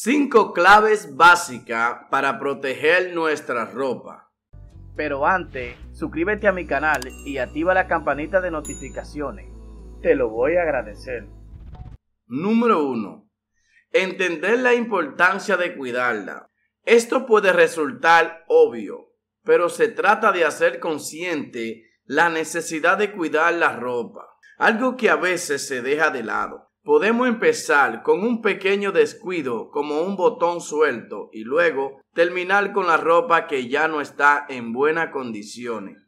Cinco claves básicas para proteger nuestra ropa. Pero antes, suscríbete a mi canal y activa la campanita de notificaciones. Te lo voy a agradecer. Número 1. Entender la importancia de cuidarla. Esto puede resultar obvio, pero se trata de hacer consciente la necesidad de cuidar la ropa, algo que a veces se deja de lado. Podemos empezar con un pequeño descuido como un botón suelto y luego terminar con la ropa que ya no está en buenas condiciones.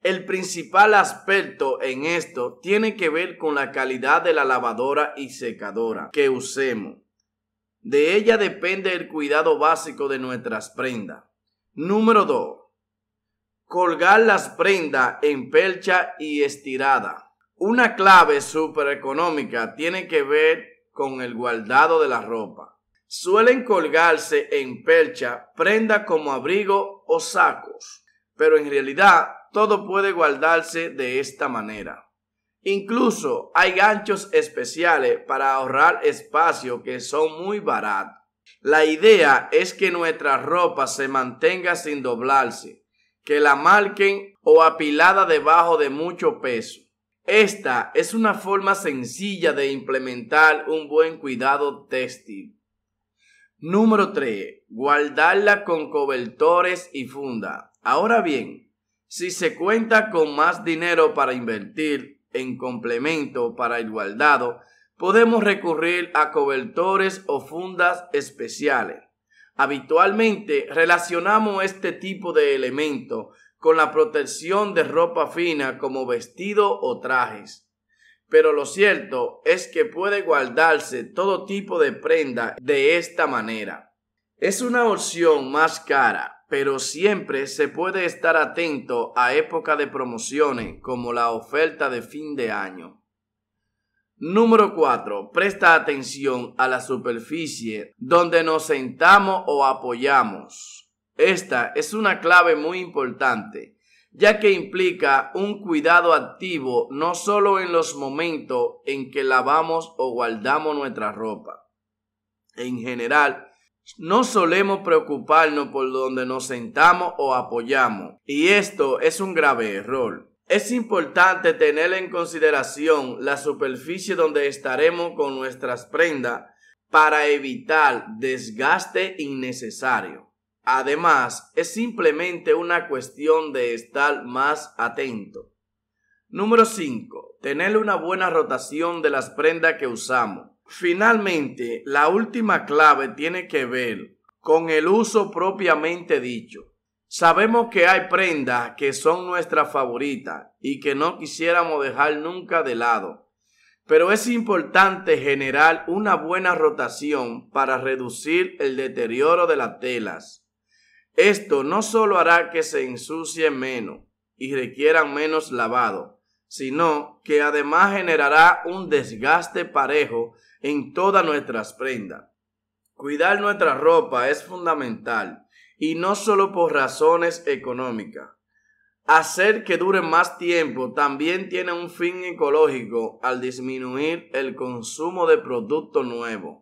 El principal aspecto en esto tiene que ver con la calidad de la lavadora y secadora que usemos. De ella depende el cuidado básico de nuestras prendas. Número 2. Colgar las prendas en percha y estirada. Una clave súper económica tiene que ver con el guardado de la ropa. Suelen colgarse en percha prenda como abrigo o sacos, pero en realidad todo puede guardarse de esta manera. Incluso hay ganchos especiales para ahorrar espacio que son muy baratos. La idea es que nuestra ropa se mantenga sin doblarse, que la marquen o apilada debajo de mucho peso. Esta es una forma sencilla de implementar un buen cuidado textil. Número 3. Guardarla con cobertores y funda. Ahora bien, si se cuenta con más dinero para invertir en complemento para el guardado, podemos recurrir a cobertores o fundas especiales. Habitualmente relacionamos este tipo de elemento con la protección de ropa fina como vestido o trajes. Pero lo cierto es que puede guardarse todo tipo de prenda de esta manera. Es una opción más cara, pero siempre se puede estar atento a época de promociones como la oferta de fin de año. Número 4. Presta atención a la superficie donde nos sentamos o apoyamos. Esta es una clave muy importante, ya que implica un cuidado activo no solo en los momentos en que lavamos o guardamos nuestra ropa. En general, no solemos preocuparnos por donde nos sentamos o apoyamos, y esto es un grave error es importante tener en consideración la superficie donde estaremos con nuestras prendas para evitar desgaste innecesario. Además, es simplemente una cuestión de estar más atento. Número 5. Tener una buena rotación de las prendas que usamos. Finalmente, la última clave tiene que ver con el uso propiamente dicho. Sabemos que hay prendas que son nuestras favoritas y que no quisiéramos dejar nunca de lado, pero es importante generar una buena rotación para reducir el deterioro de las telas. Esto no solo hará que se ensucie menos y requieran menos lavado, sino que además generará un desgaste parejo en todas nuestras prendas. Cuidar nuestra ropa es fundamental y no solo por razones económicas. Hacer que dure más tiempo también tiene un fin ecológico al disminuir el consumo de productos nuevos.